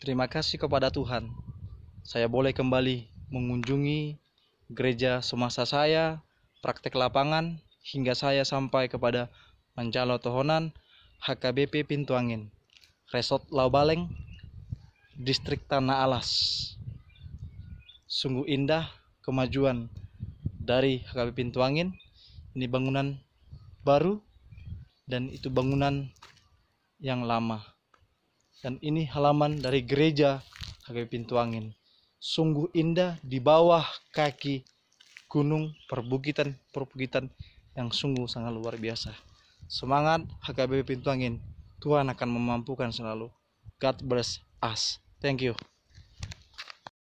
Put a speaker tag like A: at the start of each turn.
A: Terima kasih kepada Tuhan, saya boleh kembali mengunjungi gereja semasa saya, praktek lapangan, hingga saya sampai kepada pencalonan Tohonan, HKBP Pintu Angin, Resort Laubaleng, Distrik Tanah Alas. Sungguh indah kemajuan dari HKBP Pintu Angin. Ini bangunan baru dan itu bangunan yang lama dan ini halaman dari gereja HKBP Pintu Angin. Sungguh indah di bawah kaki gunung perbukitan-perbukitan yang sungguh sangat luar biasa. Semangat HKBP Pintu Angin. Tuhan akan memampukan selalu. God bless us. Thank you.